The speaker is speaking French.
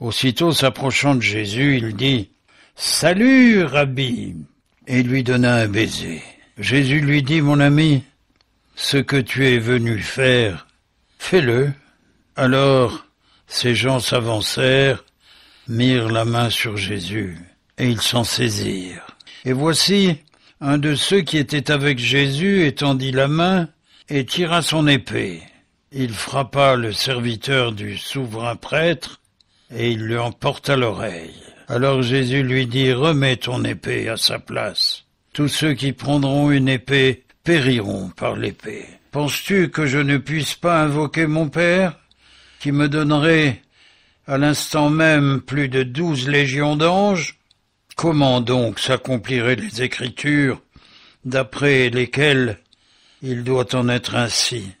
Aussitôt s'approchant de Jésus, il dit Salut, Rabbi et lui donna un baiser. Jésus lui dit Mon ami, ce que tu es venu faire, fais-le. Alors ces gens s'avancèrent, mirent la main sur Jésus, et ils s'en saisirent. Et voici, un de ceux qui étaient avec Jésus étendit la main et tira son épée. Il frappa le serviteur du souverain prêtre et il lui en porta l'oreille. Alors Jésus lui dit, Remets ton épée à sa place. Tous ceux qui prendront une épée périront par l'épée. Penses-tu que je ne puisse pas invoquer mon Père, qui me donnerait à l'instant même plus de douze légions d'anges Comment donc s'accompliraient les Écritures d'après lesquelles il doit en être ainsi